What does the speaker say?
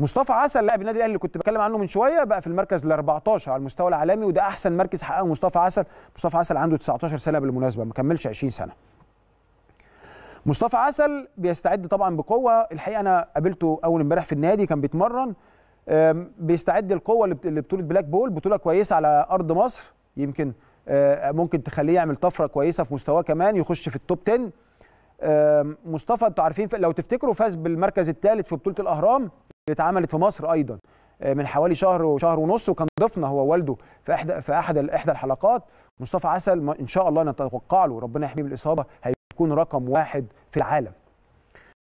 مصطفى عسل لاعب النادي الاهلي اللي كنت بتكلم عنه من شويه بقى في المركز ال 14 على المستوى العالمي وده احسن مركز حققه مصطفى عسل مصطفى عسل عنده 19 سنه بالمناسبه ما كملش 20 سنه مصطفى عسل بيستعد طبعا بقوه الحقيقه انا قابلته اول امبارح في النادي كان بيتمرن بيستعد القوه لبطوله بلاك بول بطوله كويسه على ارض مصر يمكن آه، ممكن تخليه يعمل طفره كويسه في مستواه كمان يخش في التوب 10 مصطفى انتوا عارفين لو تفتكروا فاز بالمركز الثالث في بطوله الاهرام اللي اتعملت في مصر ايضا آه، من حوالي شهر وشهر ونص وكان ضيفنا هو والده في احدى في احد احدى الحلقات مصطفى عسل ان شاء الله نتوقع له ربنا يحميه من الاصابه هيكون رقم واحد في العالم